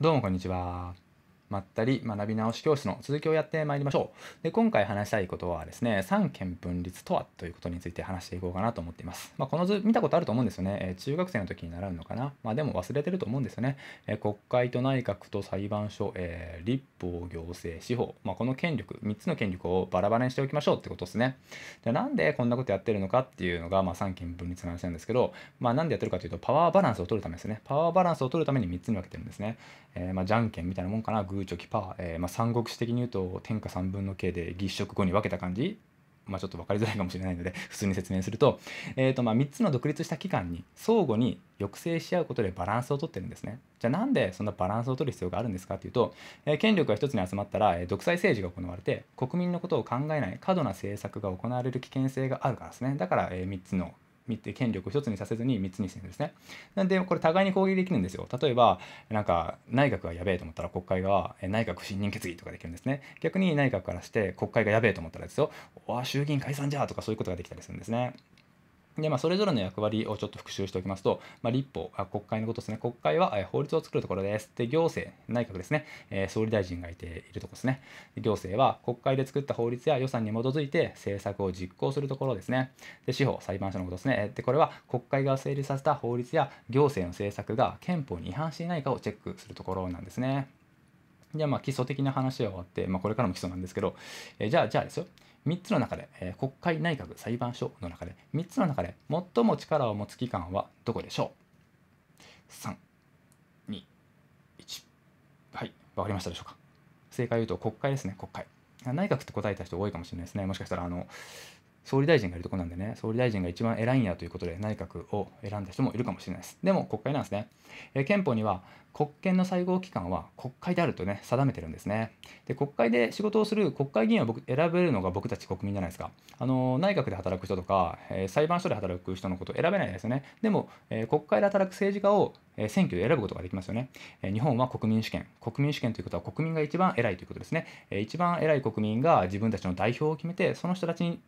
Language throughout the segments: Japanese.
どうもこんにちは。まったり学び直し教室の続きをやってまいりましょう。で今回話したいことはですね、三権分立とはということについて話していこうかなと思っています。まあ、この図見たことあると思うんですよね。えー、中学生の時に習うのかな。まあ、でも忘れてると思うんですよね。えー、国会と内閣と裁判所、えー、立法、行政、司法、まあ、この権力、3つの権力をバラバラにしておきましょうってことですね。でなんでこんなことやってるのかっていうのが、まあ、三権分立の話なんですけど、まあ、なんでやってるかというと、パワーバランスを取るためですね。パワーバランスを取るために3つに分けてるんですね。えまあ、じゃんけんみたいなもんかな。ググーチョキパー、えー、まあ、三国志的に言うと天下三分の k で義食後に分けた感じまあ、ちょっと分かりづらいかもしれないので 普通に説明すると,、えーとまあ、3つの独立した機関に相互に抑制し合うことでバランスをとってるんですね。じゃあなんでそんなバランスを取る必要があるんですかっていうと、えー、権力が一つに集まったら、えー、独裁政治が行われて国民のことを考えない過度な政策が行われる危険性があるからですねだから、えー、3つの見て権力を1つにさせずに3つにしてるんですね。なんでこれ互いに攻撃できるんですよ。例えばなんか内閣がやべえと思ったら国会が内閣不信任決議とかできるんですね。逆に内閣からして国会がやべえと思ったらですよ。わあ衆議院解散じゃとかそういうことができたりするんですね。でまあ、それぞれの役割をちょっと復習しておきますと、まあ、立法あ、国会のことですね、国会は法律を作るところです。で、行政、内閣ですね、えー、総理大臣がいているところですねで。行政は国会で作った法律や予算に基づいて政策を実行するところですね。で、司法、裁判所のことですね。で、これは国会が成立させた法律や行政の政策が憲法に違反していないかをチェックするところなんですね。じゃまあ基礎的な話は終わって、まあ、これからも基礎なんですけど、えー、じゃあ、じゃあですよ。3つの中で、えー、国会内閣裁判所の中で3つの中で最も力を持つ機関はどこでしょう ?321 はい分かりましたでしょうか正解を言うと国会ですね国会内閣って答えた人多いかもしれないですねもしかしたらあの総理大臣がいるとこなんでね、総理大臣が一番偉いんやということで内閣を選んだ人もいるかもしれないです。でも国会なんですね。え憲法には国権の最高機関は国会であるとね、定めてるんですね。で、国会で仕事をする国会議員を僕選べるのが僕たち国民じゃないですか。あの、内閣で働く人とか、え裁判所で働く人のことを選べないですよね。でも、え国会で働く政治家を選挙で選ぶことができますよね。日本は国民主権。国民主権ということは国民が一番偉いということですね。一番偉い国民が自分たちの代表を決めて、その人たちに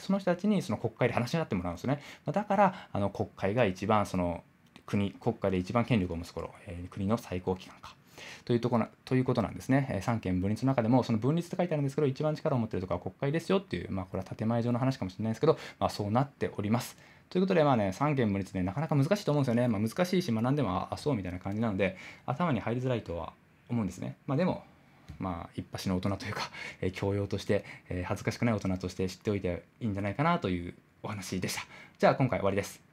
その人たちにその国会で話し合ってもらうんですね。だからあの国会が一番その国国家で一番権力を持つ頃、えー、国の最高機関か。というとこなということなんですね、えー、三権分立の中でもその分立って書いてあるんですけど一番力を持ってるとこは国会ですよっていう、まあ、これは建前上の話かもしれないですけど、まあ、そうなっております。ということでまあね三権分立ねなかなか難しいと思うんですよね、まあ、難しいし学んでもあそうみたいな感じなので頭に入りづらいとは思うんですね。まあ、でもまあ、一発の大人というか、えー、教養として、えー、恥ずかしくない大人として知っておいていいんじゃないかなというお話でした。じゃあ今回終わりです。